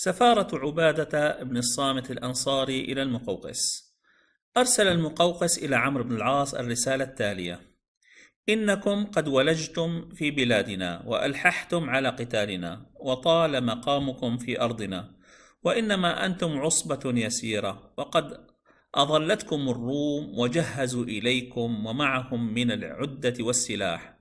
سفارة عبادة بن الصامت الأنصاري إلى المقوقس أرسل المقوقس إلى عمرو بن العاص الرسالة التالية إنكم قد ولجتم في بلادنا وألححتم على قتالنا وطال مقامكم في أرضنا وإنما أنتم عصبة يسيرة وقد أظلتكم الروم وجهزوا إليكم ومعهم من العدة والسلاح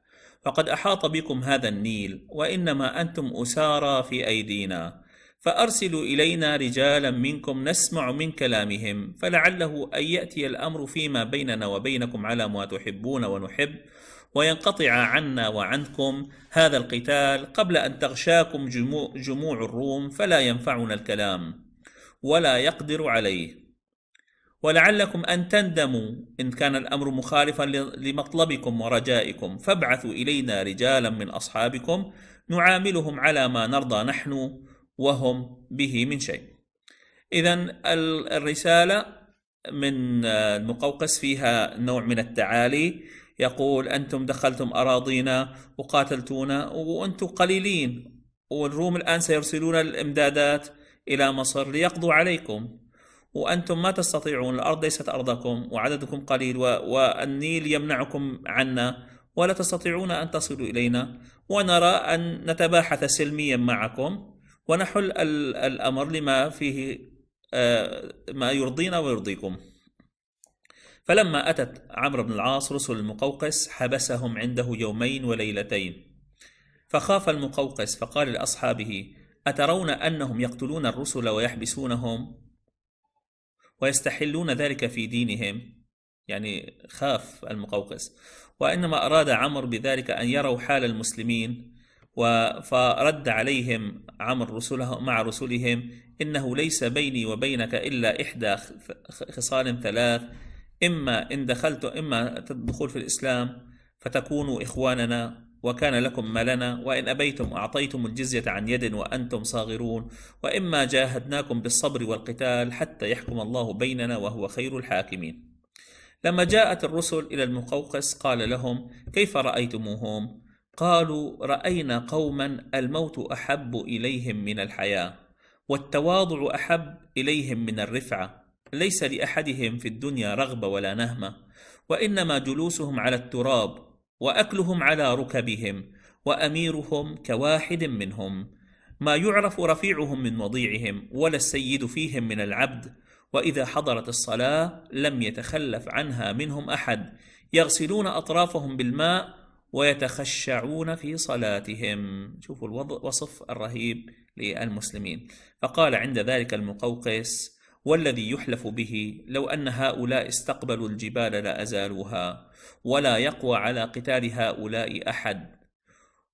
فقد أحاط بكم هذا النيل وإنما أنتم أسارى في أيدينا فأرسلوا إلينا رجالا منكم نسمع من كلامهم فلعله أن يأتي الأمر فيما بيننا وبينكم على ما تحبون ونحب وينقطع عنا وعنكم هذا القتال قبل أن تغشاكم جموع الروم فلا ينفعنا الكلام ولا يقدر عليه ولعلكم أن تندموا إن كان الأمر مخالفا لمطلبكم ورجائكم فابعثوا إلينا رجالا من أصحابكم نعاملهم على ما نرضى نحن وهم به من شيء إذا الرسالة من آه، المقوقس فيها نوع من التعالي يقول أنتم دخلتم أراضينا وقاتلتونا وأنتم قليلين والروم الآن سيرسلون الإمدادات إلى مصر ليقضوا عليكم وأنتم ما تستطيعون الأرض ليست أرضكم وعددكم قليل والنيل يمنعكم عنا ولا تستطيعون أن تصلوا إلينا ونرى أن نتباحث سلميا معكم ونحل الأمر لما فيه آه، ما يرضينا ويرضيكم فلما أتت عمرو بن العاص رسل المقوقس حبسهم عنده يومين وليلتين فخاف المقوقس فقال لأصحابه أترون أنهم يقتلون الرسل ويحبسونهم ويستحلون ذلك في دينهم يعني خاف المقوقس وإنما أراد عمرو بذلك أن يروا حال المسلمين فرد عليهم عمر رسله مع رسلهم إنه ليس بيني وبينك إلا إحدى خصال ثلاث إما إن دخلت إما الدخول في الإسلام فتكونوا إخواننا وكان لكم ما لنا وإن أبيتم أعطيتم الجزية عن يد وأنتم صاغرون وإما جاهدناكم بالصبر والقتال حتى يحكم الله بيننا وهو خير الحاكمين لما جاءت الرسل إلى المقوقس قال لهم كيف رأيتموهم قالوا راينا قوما الموت احب اليهم من الحياه والتواضع احب اليهم من الرفعه ليس لاحدهم في الدنيا رغبه ولا نهمه وانما جلوسهم على التراب واكلهم على ركبهم واميرهم كواحد منهم ما يعرف رفيعهم من وضيعهم ولا السيد فيهم من العبد واذا حضرت الصلاه لم يتخلف عنها منهم احد يغسلون اطرافهم بالماء ويتخشعون في صلاتهم شوفوا الوصف الرهيب للمسلمين فقال عند ذلك المقوقس والذي يحلف به لو أن هؤلاء استقبلوا الجبال لأزالوها ولا يقوى على قتال هؤلاء أحد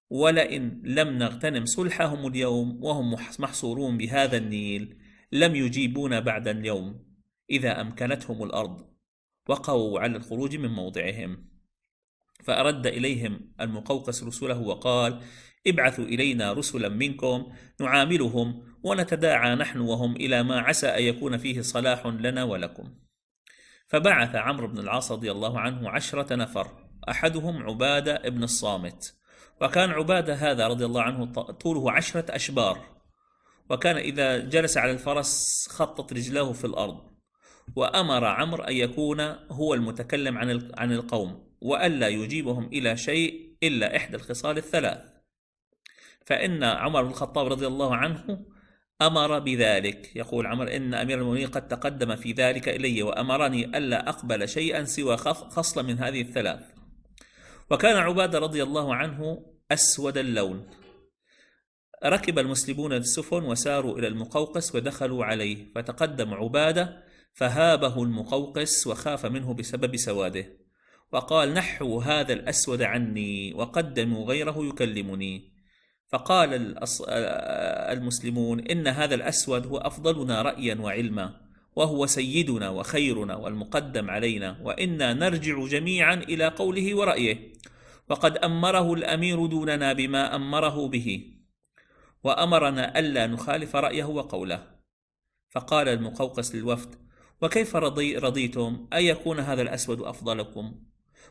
ولئن لم نغتنم صلحهم اليوم وهم محصورون بهذا النيل لم يجيبون بعد اليوم إذا أمكنتهم الأرض وقووا على الخروج من موضعهم فأرد إليهم المقوقس رسله وقال ابعثوا إلينا رسلا منكم نعاملهم ونتداعى نحن وهم إلى ما عسى أن يكون فيه صلاح لنا ولكم فبعث عمرو بن العاص رضي الله عنه عشرة نفر أحدهم عبادة بن الصامت وكان عبادة هذا رضي الله عنه طوله عشرة أشبار وكان إذا جلس على الفرس خطت رجلاه في الأرض وأمر عمرو أن يكون هو المتكلم عن القوم وألا يجيبهم إلى شيء إلا إحدى الخصال الثلاث فإن عمر بن الخطاب رضي الله عنه أمر بذلك يقول عمر إن أمير المؤمنين قد تقدم في ذلك إلي وأمرني ألا أقبل شيئا سوى خصلة من هذه الثلاث وكان عبادة رضي الله عنه أسود اللون ركب المسلمون السفن وساروا إلى المقوقس ودخلوا عليه فتقدم عبادة فهابه المقوقس وخاف منه بسبب سواده فقال نحوا هذا الأسود عني وقدموا غيره يكلمني فقال المسلمون إن هذا الأسود هو أفضلنا رأيا وعلما وهو سيدنا وخيرنا والمقدم علينا وإنا نرجع جميعا إلى قوله ورأيه وقد أمره الأمير دوننا بما أمره به وأمرنا ألا نخالف رأيه وقوله فقال المقوقس للوفد وكيف رضي رضيتم أن يكون هذا الأسود أفضلكم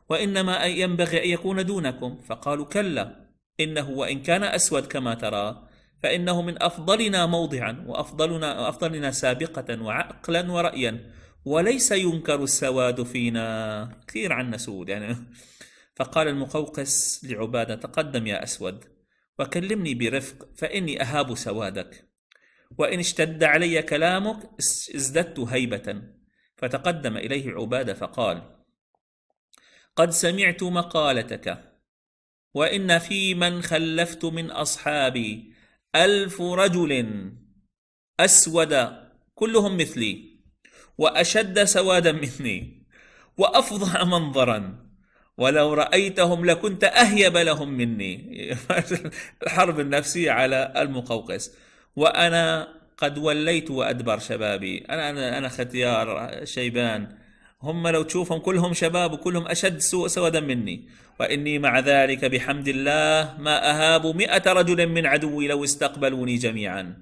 وإنما ينبغي أن يكون دونكم فقالوا كلا إنه وإن كان أسود كما ترى فإنه من أفضلنا موضعا وأفضلنا أفضلنا سابقة وعقلا ورأيا وليس ينكر السواد فينا كثير عنا سود يعني فقال المقوقس لعبادة تقدم يا أسود وكلمني برفق فإني أهاب سوادك وإن اشتد علي كلامك ازددت هيبة فتقدم إليه عبادة فقال قد سمعت مقالتك وإن في من خلفت من أصحابي ألف رجل أسود كلهم مثلي وأشد سوادا مني وأفظع منظرا ولو رأيتهم لكنت أهيب لهم مني الحرب النفسية على المقوقس وأنا قد وليت وأدبر شبابي أنا أنا أنا ختيار شيبان هم لو تشوفهم كلهم شباب وكلهم أشد سوء سودا مني وإني مع ذلك بحمد الله ما أهاب مئة رجل من عدوي لو استقبلوني جميعا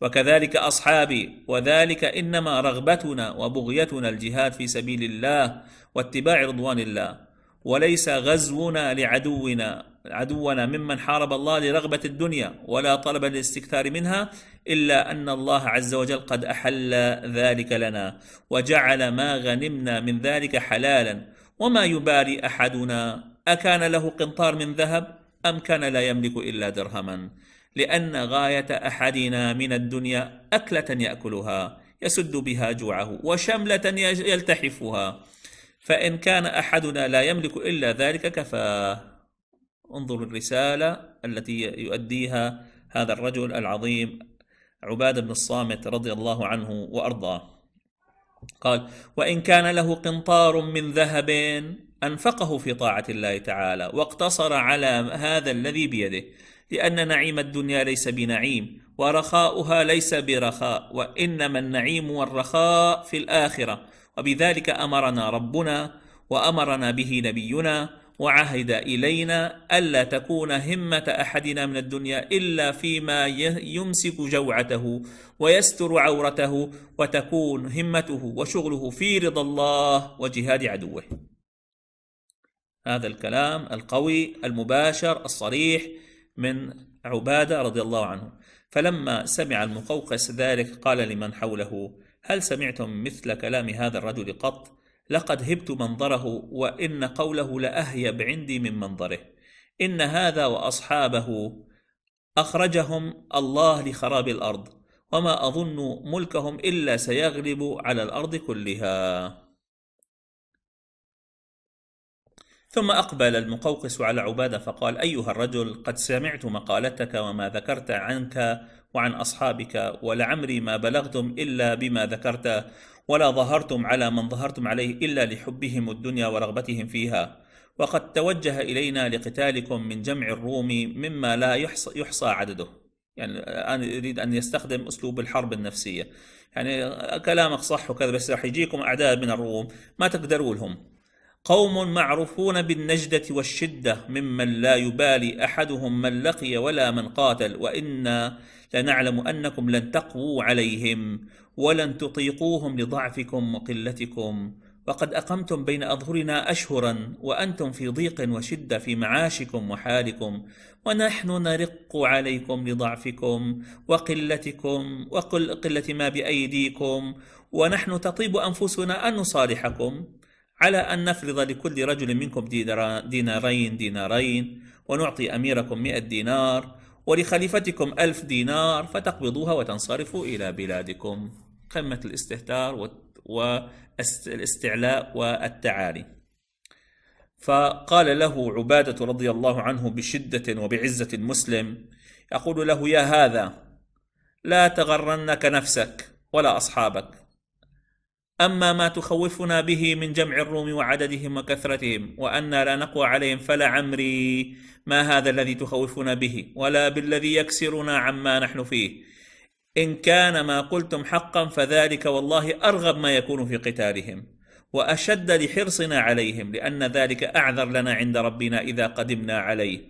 وكذلك أصحابي وذلك إنما رغبتنا وبغيتنا الجهاد في سبيل الله واتباع رضوان الله وليس غزونا لعدونا عدونا ممن حارب الله لرغبة الدنيا ولا طلبا للاستكثار منها إلا أن الله عز وجل قد أحل ذلك لنا وجعل ما غنمنا من ذلك حلالا وما يباري أحدنا أكان له قنطار من ذهب أم كان لا يملك إلا درهما لأن غاية أحدنا من الدنيا أكلة يأكلها يسد بها جوعه وشملة يلتحفها فإن كان أحدنا لا يملك إلا ذلك كفاه انظر الرسالة التي يؤديها هذا الرجل العظيم عبادة بن الصامت رضي الله عنه وأرضاه قال وإن كان له قنطار من ذهب أنفقه في طاعة الله تعالى واقتصر على هذا الذي بيده لأن نعيم الدنيا ليس بنعيم ورخاؤها ليس برخاء وإنما النعيم والرخاء في الآخرة وبذلك امرنا ربنا وامرنا به نبينا وعهد الينا الا تكون همه احدنا من الدنيا الا فيما يمسك جوعته ويستر عورته وتكون همته وشغله في رضا الله وجهاد عدوه هذا الكلام القوي المباشر الصريح من عباده رضي الله عنه فلما سمع المقوقس ذلك قال لمن حوله هل سمعتم مثل كلام هذا الرجل قط؟ لقد هبت منظره وإن قوله لأهيب عندي من منظره إن هذا وأصحابه أخرجهم الله لخراب الأرض وما أظن ملكهم إلا سيغلب على الأرض كلها ثم أقبل المقوقس على عبادة فقال أيها الرجل قد سمعت مقالتك وما ذكرت عنك وعن أصحابك ولعمري ما بلغتم إلا بما ذكرت ولا ظهرتم على من ظهرتم عليه إلا لحبهم الدنيا ورغبتهم فيها وقد توجه إلينا لقتالكم من جمع الروم مما لا يحصى, يحصى عدده يعني أنا أريد أن يستخدم أسلوب الحرب النفسية يعني كلامك صح وكذا بس راح يجيكم أعداء من الروم ما تقدروا لهم قوم معروفون بالنجدة والشدة ممن لا يبالي أحدهم من لقي ولا من قاتل وإنا لنعلم أنكم لن تقووا عليهم ولن تطيقوهم لضعفكم وقلتكم وقد أقمتم بين أظهرنا أشهرا وأنتم في ضيق وشدة في معاشكم وحالكم ونحن نرق عليكم لضعفكم وقلتكم وقل قلة ما بأيديكم ونحن تطيب أنفسنا أن نصالحكم على أن نفرض لكل رجل منكم دينارين دينارين ونعطي أميركم مئة دينار ولخليفتكم ألف دينار فتقبضوها وتنصرفوا إلى بلادكم قمة الاستهتار والاستعلاء والتعالي فقال له عبادة رضي الله عنه بشدة وبعزة المسلم يقول له يا هذا لا تغرنك نفسك ولا أصحابك أما ما تخوفنا به من جمع الروم وعددهم وكثرتهم وأنا لا نقوى عليهم فلعمري ما هذا الذي تخوفنا به ولا بالذي يكسرنا عما نحن فيه إن كان ما قلتم حقا فذلك والله أرغب ما يكون في قتالهم وأشد لحرصنا عليهم لأن ذلك أعذر لنا عند ربنا إذا قدمنا عليه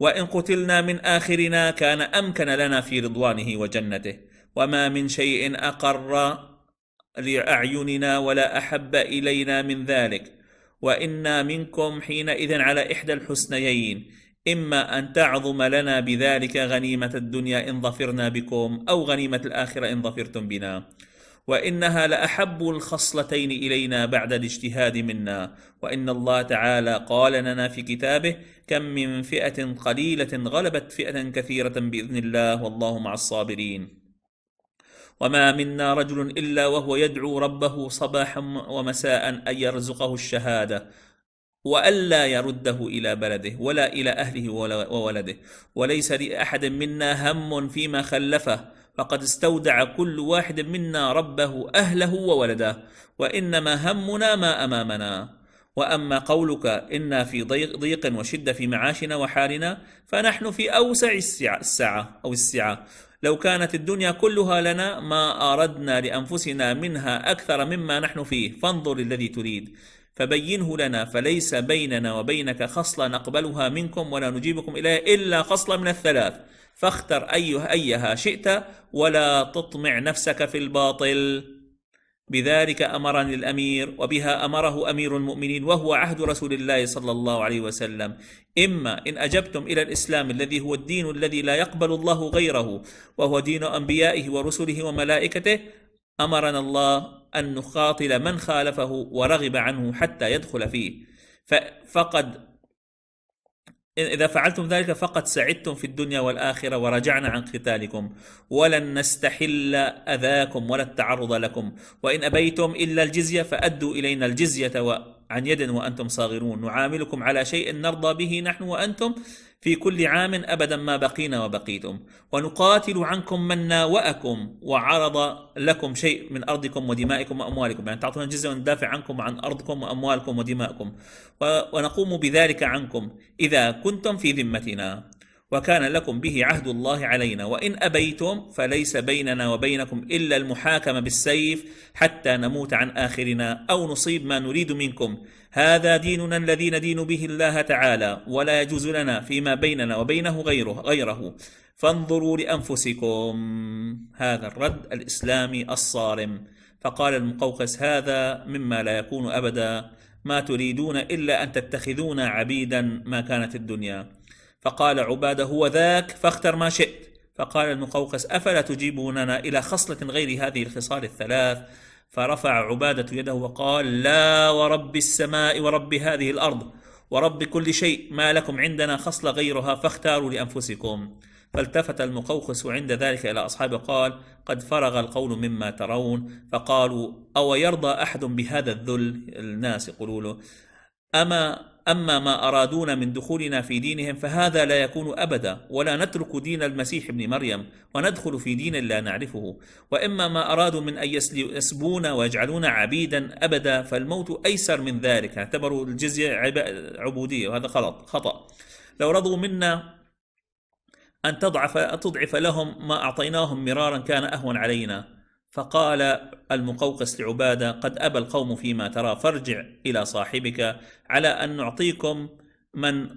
وإن قتلنا من آخرنا كان أمكن لنا في رضوانه وجنته وما من شيء أقر لأعيننا ولا أحب إلينا من ذلك وإنا منكم حينئذ على إحدى الحسنيين إما أن تعظم لنا بذلك غنيمة الدنيا إن ظفرنا بكم أو غنيمة الآخرة إن ظفرتم بنا وإنها لأحب الخصلتين إلينا بعد الاجتهاد منا وإن الله تعالى قال لنا في كتابه كم من فئة قليلة غلبت فئة كثيرة بإذن الله والله مع الصابرين وما منا رجل الا وهو يدعو ربه صباحا ومساء ان يرزقه الشهاده والا يرده الى بلده ولا الى اهله وولده وليس لاحد منا هم فيما خلفه فقد استودع كل واحد منا ربه اهله وولده وانما همنا ما امامنا واما قولك انا في ضيق, ضيق وشده في معاشنا وحالنا فنحن في اوسع السعه او السعه لو كانت الدنيا كلها لنا ما أردنا لأنفسنا منها أكثر مما نحن فيه فانظر الذي تريد فبينه لنا فليس بيننا وبينك خصلة نقبلها منكم ولا نجيبكم إليها إلا خصلة من الثلاث فاختر أيها أيها شئت ولا تطمع نفسك في الباطل بذلك امرني الامير وبها امره امير المؤمنين وهو عهد رسول الله صلى الله عليه وسلم اما ان اجبتم الى الاسلام الذي هو الدين الذي لا يقبل الله غيره وهو دين انبيائه ورسله وملائكته امرنا الله ان نخاطل من خالفه ورغب عنه حتى يدخل فيه فقد إذا فعلتم ذلك فقد سعدتم في الدنيا والآخرة ورجعنا عن قتالكم ولن نستحل أذاكم ولا التعرض لكم وإن أبيتم إلا الجزية فأدوا إلينا الجزية عن يد وأنتم صاغرون نعاملكم على شيء نرضى به نحن وأنتم في كل عام أبدا ما بقينا وبقيتم ونقاتل عنكم من ناوأكم وعرض لكم شيء من أرضكم ودمائكم وأموالكم يعني تعطونا جزء وندافع عنكم عن أرضكم وأموالكم ودمائكم ونقوم بذلك عنكم إذا كنتم في ذمتنا وكان لكم به عهد الله علينا وان ابيتم فليس بيننا وبينكم الا المحاكمه بالسيف حتى نموت عن اخرنا او نصيب ما نريد منكم هذا ديننا الذي ندين به الله تعالى ولا يجوز لنا فيما بيننا وبينه غيره غيره فانظروا لانفسكم هذا الرد الاسلامي الصارم فقال المقوقس هذا مما لا يكون ابدا ما تريدون الا ان تتخذونا عبيدا ما كانت الدنيا فقال عبادة هو ذاك فاختر ما شئت فقال المقوقس أفلا تجيبوننا إلى خصلة غير هذه الخصال الثلاث فرفع عبادة يده وقال لا ورب السماء ورب هذه الأرض ورب كل شيء ما لكم عندنا خصلة غيرها فاختاروا لأنفسكم فالتفت المقوقس عند ذلك إلى أصحابه قال قد فرغ القول مما ترون فقالوا أو يرضى أحد بهذا الذل الناس يقولوا له أما أما ما أرادون من دخولنا في دينهم فهذا لا يكون أبدا ولا نترك دين المسيح ابن مريم وندخل في دين لا نعرفه وإما ما أرادوا من أن يسبون ويجعلون عبيدا أبدا فالموت أيسر من ذلك اعتبروا الجزية عبودية وهذا غلط خطأ لو رضوا منا أن تضعف, تضعف لهم ما أعطيناهم مرارا كان أهون علينا فقال المقوقس لعبادة قد أبى القوم فيما ترى فارجع إلى صاحبك على أن نعطيكم من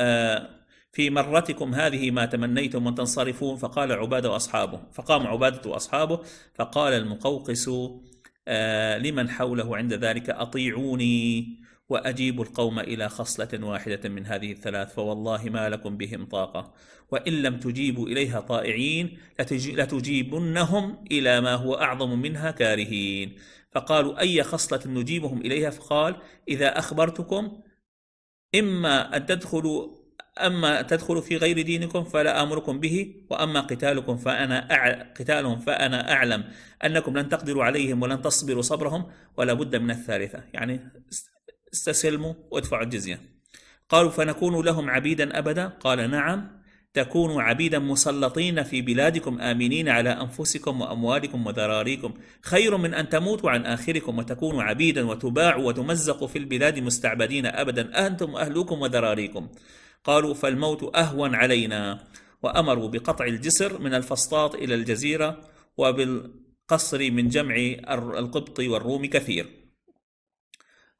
آه، في مرتكم هذه ما تمنيتم وتنصرفون تنصرفون فقال عبادة وأصحابه فقام عبادة وأصحابه فقال المقوقس آه، لمن حوله عند ذلك أطيعوني وأجيبوا القوم إلى خصلة واحدة من هذه الثلاث فوالله ما لكم بهم طاقة وإن لم تجيبوا إليها طائعين لتجيبنهم إلى ما هو أعظم منها كارهين فقالوا أي خصلة نجيبهم إليها فقال إذا أخبرتكم إما أن تدخلوا أما تدخل في غير دينكم فلا آمركم به وأما قتالكم فأنا قتالهم فأنا أعلم أنكم لن تقدروا عليهم ولن تصبروا صبرهم ولا بد من الثالثة يعني استسلموا وادفعوا الجزية قالوا فنكون لهم عبيدا أبدا قال نعم تكونوا عبيدا مسلطين في بلادكم آمنين على أنفسكم وأموالكم وذراريكم خير من أن تموتوا عن آخركم وتكونوا عبيدا وتباعوا وتمزقوا في البلاد مستعبدين أبدا أنتم أهلكم وذراريكم قالوا فالموت أهون علينا وأمروا بقطع الجسر من الفسطاط إلى الجزيرة وبالقصر من جمع القبط والروم كثير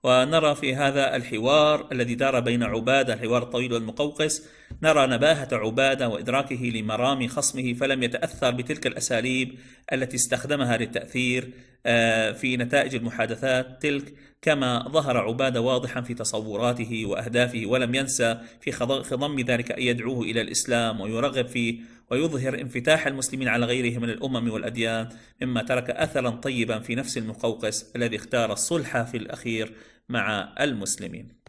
ونرى في هذا الحوار الذي دار بين عبادة الحوار الطويل والمقوقس نرى نباهة عبادة وإدراكه لمرام خصمه فلم يتأثر بتلك الأساليب التي استخدمها للتأثير آه، في نتائج المحادثات تلك كما ظهر عبادة واضحا في تصوراته وأهدافه ولم ينسى في خضم ذلك أن يدعوه إلى الإسلام ويرغب فيه ويظهر انفتاح المسلمين على غيره من الأمم والأديان مما ترك أثرا طيبا في نفس المقوقس الذي اختار الصلح في الأخير مع المسلمين